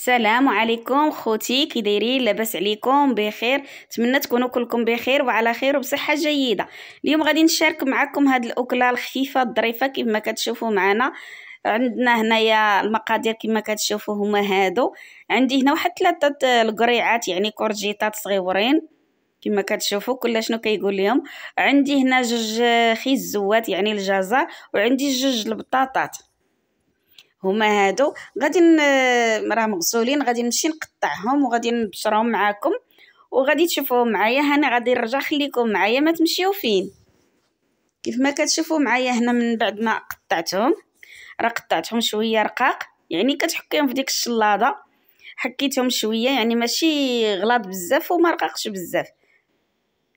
السلام عليكم خوتي كي دايرين لاباس عليكم بخير نتمنى تكونوا كلكم بخير وعلى خير وبصحه جيده اليوم غادي نشارك معكم هاد الاكله الخفيفه الظريفه ما كتشوفوا معنا عندنا هنايا المقادير كما كتشوفوا هما هادو عندي هنا واحد ثلاثه القريعات يعني كورجيطات صغيورين كما كتشوفوا كل شنو كيقول لهم عندي هنا جوج خيزوات يعني الجزر وعندي جوج البطاطات هما هادو غادي راه مغسولين غادي نمشي نقطعهم وغادي نبشرهم معاكم وغادي تشوفوهم معايا هنا غادي نرجع خليكم معايا ما تمشيو فين كيف ما كتشوفوا معايا هنا من بعد ما قطعتهم راه قطعتهم شويه رقاق يعني كتحكيهم في ديك الشلاضه حكيتهم شويه يعني ماشي غلاط بزاف وما رقاقش بزاف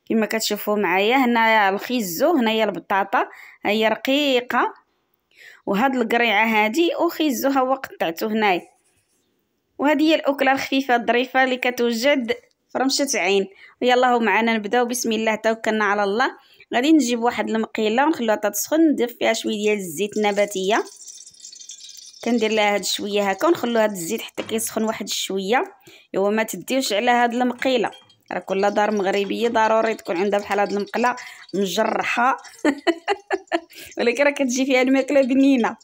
كما كتشوفوا معايا هنا الخيزو هنايا البطاطا هي رقيقه وهاد القريعه هادي اخزها وقطعته هنايا وهذه هي الاكله الخفيفه الظريفه اللي كتوجد في رمشه عين يلاه معنا نبداو بسم الله توكلنا على الله غادي نجيب واحد المقيله ونخلوها تتسخن ندير فيها شويه ديال الزيت النباتيه كندير لها هاد شويه هكا ونخلو هاد الزيت حتى كيسخن واحد شويه ايوا ما تديوش على هاد المقيله راه كل دار مغربيه ضروري تكون عندها بحال هاد المقله مجرحه ولكن راه كتجي فيها الماكله بنينه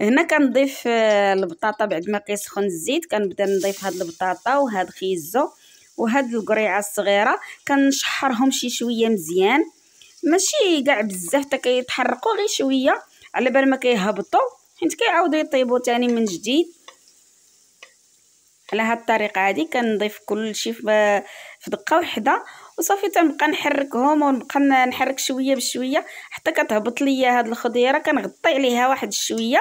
هنا كنضيف آه، البطاطا بعد ما كيسخن الزيت كنبدا نضيف هاد البطاطا وهاد خيزو وهاد القريعه الصغيره كنشحرهم شي شويه مزيان ماشي كاع بزاف حتى كيتحرقوا غير شويه على بال ما كيهبطوا حيت كيعاودوا يطيبوا تاني من جديد على هاد الطريقه هادي كنضيف كلشي في دقه وحده وصافي تنبقى نحركهم ونبقى نحرك شويه بشويه حتى كتهبط ليا هاد الخضيره كنغطي عليها واحد الشويه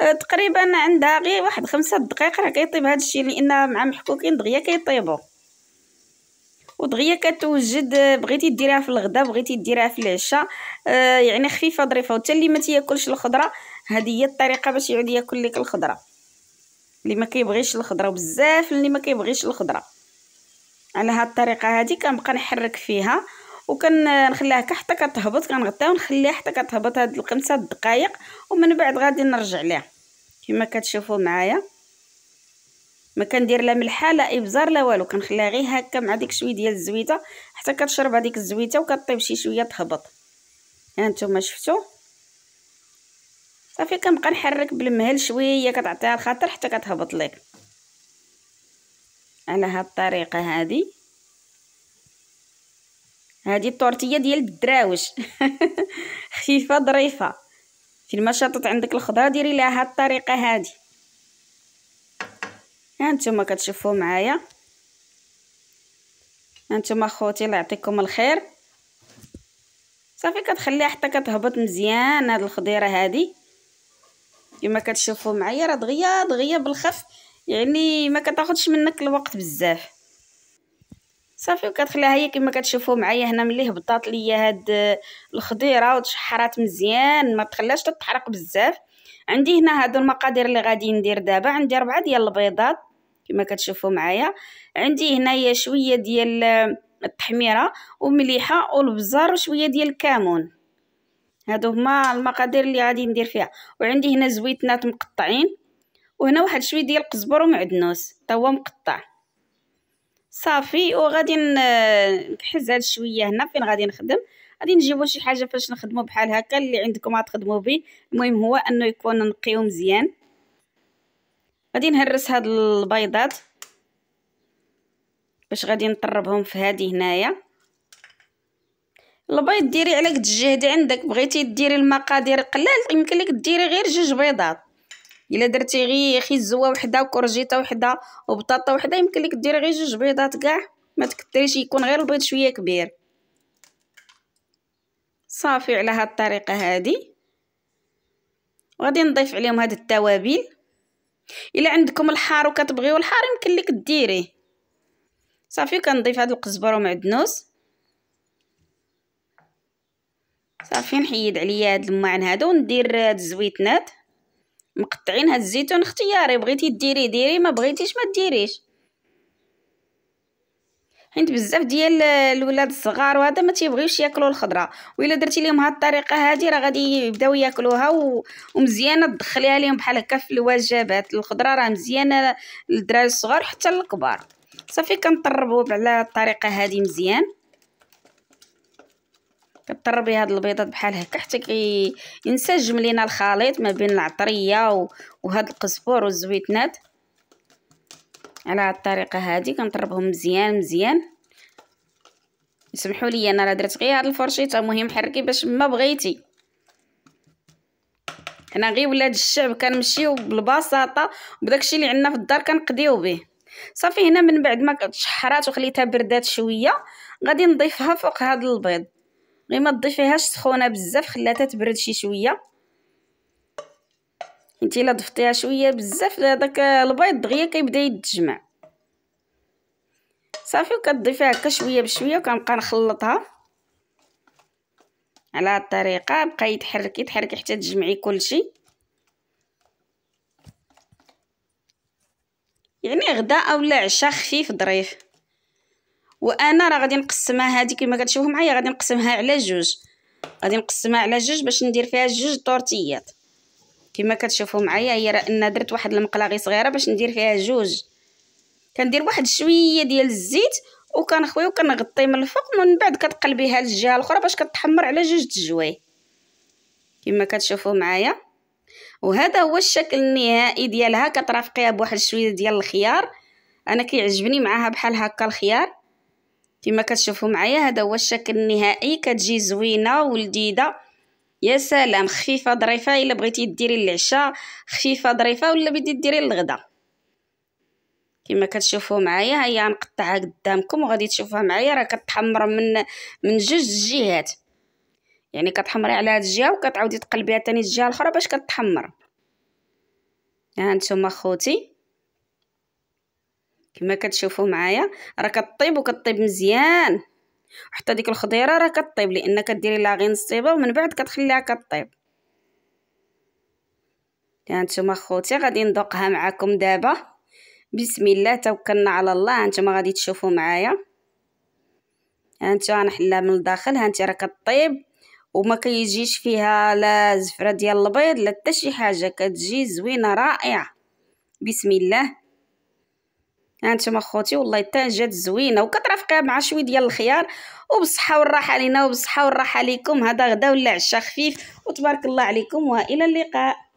أه، تقريبا عندها غير واحد خمسة دقائق راه كيطيب هاد الشيء لان مع محكوكين دغيا كيطيبوا ودغيا كتوجد بغيتي ديريها في الغداء بغيتي ديريها في العشاء أه، يعني خفيفه ظريفه وحتى اللي ما تياكلش الخضره هذه هي الطريقه باش يعود ياكل لك الخضره اللي ما كيبغيش الخضره وبزاف اللي ما كيبغيش الخضره على هاد الطريقه هادي كنبقى نحرك فيها وكنخليها حتى كتهبط كنغطيها ونخليها حتى كتهبط هاد الخمسة دقائق ومن بعد غادي نرجع ليها كما كتشوفوا معايا ما كندير لا ملحه لا ابزار لا والو كنخليها غير هكا مع ديك شويه ديال الزويته حتى كتشرب هذيك الزويته وكطيب شي شويه تهبط ها يعني انتم شفتوا صافي كنبقى نحرك بالمهل شويه كتعطيها الخاطر حتى كتهبط لك على هاد الطريقه هادي هادي التورتيه ديال الدراوش خفيفه ظريفه فين ما شاطط عندك الخضره ديري لها هاد الطريقه هادي ها نتوما كتشوفوا معايا ها نتوما خوتي الله يعطيكم الخير صافي كتخليها حتى كتهبط مزيان هاد الخضيره هادي كما كتشوفوا معايا راه دغيا دغيا بالخف يعني ما كتاخذش منك الوقت بزاف صافي وكتخليها هي كما كتشوفوا معايا هنا ملي هبطات ليا هاد الخضيره وتشحرات مزيان ما تخلاش تتحرق بزاف عندي هنا هادو المقادير اللي غادي ندير دابا عندي ربعه ديال البيضات كما كتشوفوا معايا عندي هنايا شويه ديال التحميره ومليحه والبزار وشويه ديال الكمون هادو هما المقادير اللي غادي ندير فيها وعندي هنا زويتنات مقطعين وهنا واحد شويه ديال القزبر ومعدنوس تا هو مقطع صافي وغادي نحز هاد شويه هنا فين غادي نخدم غادي نجيبو شي حاجه فاش نخدمو بحال هكا اللي عندكم غتخدموا به المهم هو انه يكون نقيو مزيان غادي نهرس هاد البيضات باش غادي نطربهم في هادي هنايا البيض ديري على قد الجهد عندك بغيتي ديري المقادير قلال يمكن لك ديري غير جوج بيضات الا درتي غير خزوه وحده وكورجيطه وحده وبطاطا وحده يمكن لك ديري غير جوج بيضات كاع ما تكثريش يكون غير البيض شويه كبير صافي على هاد الطريقه هادي وغادي نضيف عليهم هاد التوابل الا عندكم الحار وكتبغيو الحار يمكن لك ديريه صافي كنضيف هاد القزبر ومعدنوس صافي نحيد عليا هاد الماعن هادو وندير هاد الزويتنات مقطعين هاد الزيتون اختياري بغيتي ديري ديري ما بغيتيش ما ديريش حيت بزاف ديال الولاد الصغار وهذا ما تيبغيوش ياكلوا الخضره والا درتي لهم هاد الطريقه هادي راه غادي يبداو ياكلوها و... ومزيانه تدخليها لهم بحال هكا في الوجبات الخضره راه مزيانه للدراري الصغار حتى للكبار صافي كنطربوا على الطريقه هادي مزيان كطربي هاد البيضات بحال هكا حتى كينسجم لينا الخليط ما بين العطريه وهاد القزفور والزويتنات على هاد الطريقه هادي كنطربهم مزيان مزيان سمحوا لي انا راه درت غير هاد الفرشيطه مهم حركي باش ما بغيتي حنا غير ولاد الشعب كنمشيو بالبساطه بداكشي اللي عندنا في الدار كنقضيو به صافي هنا من بعد ما تشحرات وخليتها بردات شويه غادي نضيفها فوق هاد البيض غير ما تضيفيهاش سخونه بزاف خلاتها تبرد شي شويه انت الا ضفتيها شويه بزاف هذاك البيض دغيا كيبدا يتجمع صافي وكتضيفيها هكا شويه بشويه وكنبقى نخلطها على هاد الطريقه بقاي تحركي تحركي حتى تجمعي كلشي يعني غدا اولا عشاء خفيف ظريف وانا راه غادي نقسمها هذه كما كتشوفوا معايا غادي نقسمها على جوج غادي نقسمها على جوج باش ندير فيها جوج طورتيات كما كتشوفوا معايا هي راه انا درت واحد المقلاقي صغيره باش ندير فيها جوج كندير واحد شويه ديال الزيت وكنخوي وكنغطي من الفوق ومن بعد كتقلبيها للجهه الاخرى باش كتحمر على جوج الجوي كما كتشوفوا معايا وهذا هو الشكل النهائي ديالها كترافقيها بواحد شويه ديال الخيار انا كيعجبني معاها بحال هكا الخيار كما كتشوفوا معايا هذا هو الشكل النهائي كتجي زوينه ولذيذه يا سلام خفيفه ظريفه الا بغيتي ديري للعشاء خفيفه ظريفه ولا بغيتي ديري للغدا كما كتشوفوا معايا ها هي نقطعها قدامكم وغادي تشوفوها معايا راه كتحمر من من جوج الجهات يعني كتحمري على هاد الجهه وكتعاودي تقلبيها تاني الجهه الاخرى باش كتحمر ها انتم اخوتي كما كتشوفوا معايا راه كطيب وكطيب مزيان حتى ديك الخضيره راه كطيب لان كديري لها غير نصيبه ومن بعد كتخليها كطيب هانتوما خوتي غادي ندوقها معكم دابا بسم الله توكلنا على الله هانتوما غادي تشوفوا معايا هانتو غنحلها من الداخل هانتي راه كطيب وما كيجيش فيها لا زفره ديال البيض لا حتى شي حاجه كتجي زوينه رائعه بسم الله هانتوما خوتي والله حتى جات زوينه وكترافقها مع شويه ديال الخيار وبالصحه والراحه لينا وبالصحه والراحه ليكم هذا غدا ولا عشاء خفيف وتبارك الله عليكم والى اللقاء